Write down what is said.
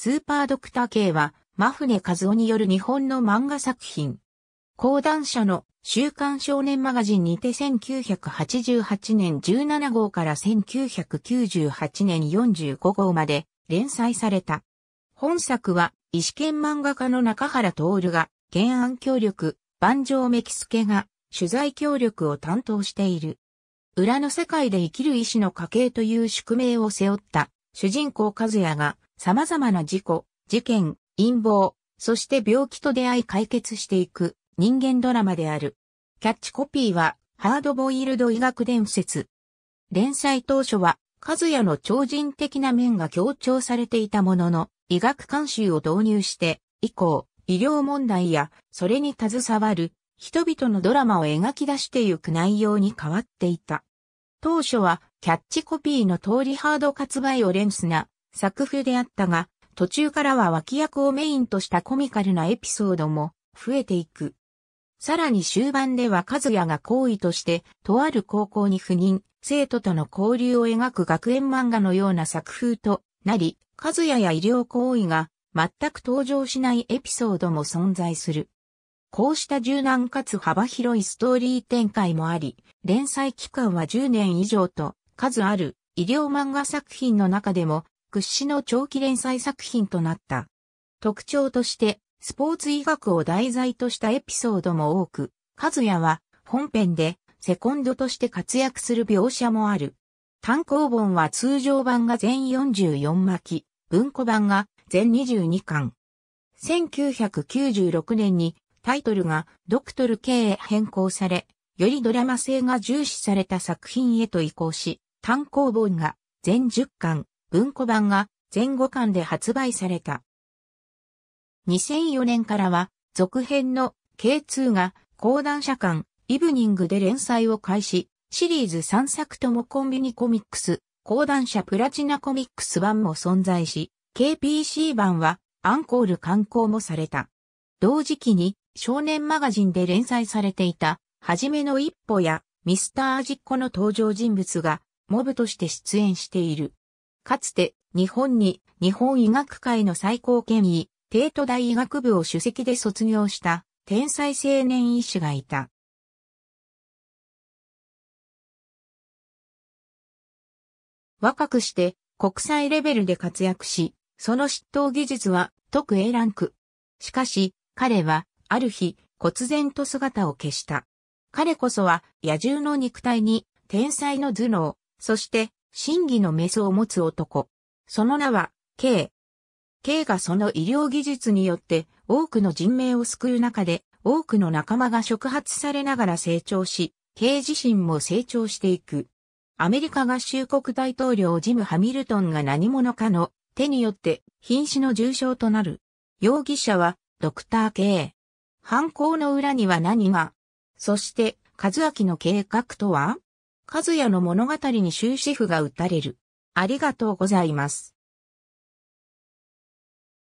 スーパードクター K は、マフネ和夫による日本の漫画作品。講談社の週刊少年マガジンにて1988年17号から1998年45号まで連載された。本作は、石剣漫画家の中原徹が、原案協力、万丈メキスケが、取材協力を担当している。裏の世界で生きる意志の家系という宿命を背負った、主人公カズヤが、様々な事故、事件、陰謀、そして病気と出会い解決していく人間ドラマである。キャッチコピーは、ハードボイルド医学伝説。連載当初は、和也の超人的な面が強調されていたものの、医学監修を導入して、以降、医療問題や、それに携わる、人々のドラマを描き出してゆく内容に変わっていた。当初は、キャッチコピーの通りハード活売オレンスな、作風であったが、途中からは脇役をメインとしたコミカルなエピソードも増えていく。さらに終盤では和也が行為として、とある高校に赴任、生徒との交流を描く学園漫画のような作風となり、和也や医療行為が全く登場しないエピソードも存在する。こうした柔軟かつ幅広いストーリー展開もあり、連載期間は10年以上と数ある医療漫画作品の中でも屈指の長期連載作品となった。特徴として、スポーツ医学を題材としたエピソードも多く、和也は本編でセコンドとして活躍する描写もある。単行本は通常版が全44巻、文庫版が全22巻。1996年にタイトルがドクトル K へ変更され、よりドラマ性が重視された作品へと移行し、単行本が全10巻、文庫版が前後巻で発売された。2004年からは続編の K2 が講談社館イブニングで連載を開始、シリーズ3作ともコンビニコミックス、講談社プラチナコミックス版も存在し、KPC 版はアンコール刊行もされた。同時期に少年マガジンで連載されていた、はじめの一歩やミスターアジッコの登場人物がモブとして出演している。かつて日本に日本医学界の最高権威、帝都大医学部を主席で卒業した天才青年医師がいた。若くして国際レベルで活躍し、その執刀技術は特 A ランク。しかし、彼はある日、忽然と姿を消した。彼こそは野獣の肉体に天才の頭脳、そして真偽のメスを持つ男。その名は、K。K がその医療技術によって多くの人命を救う中で、多くの仲間が触発されながら成長し、K 自身も成長していく。アメリカ合衆国大統領ジム・ハミルトンが何者かの手によって瀕死の重傷となる。容疑者はドクター K。犯行の裏には何がそして、和明の計画とは和也の物語に終止符が打たれる。ありがとうございます。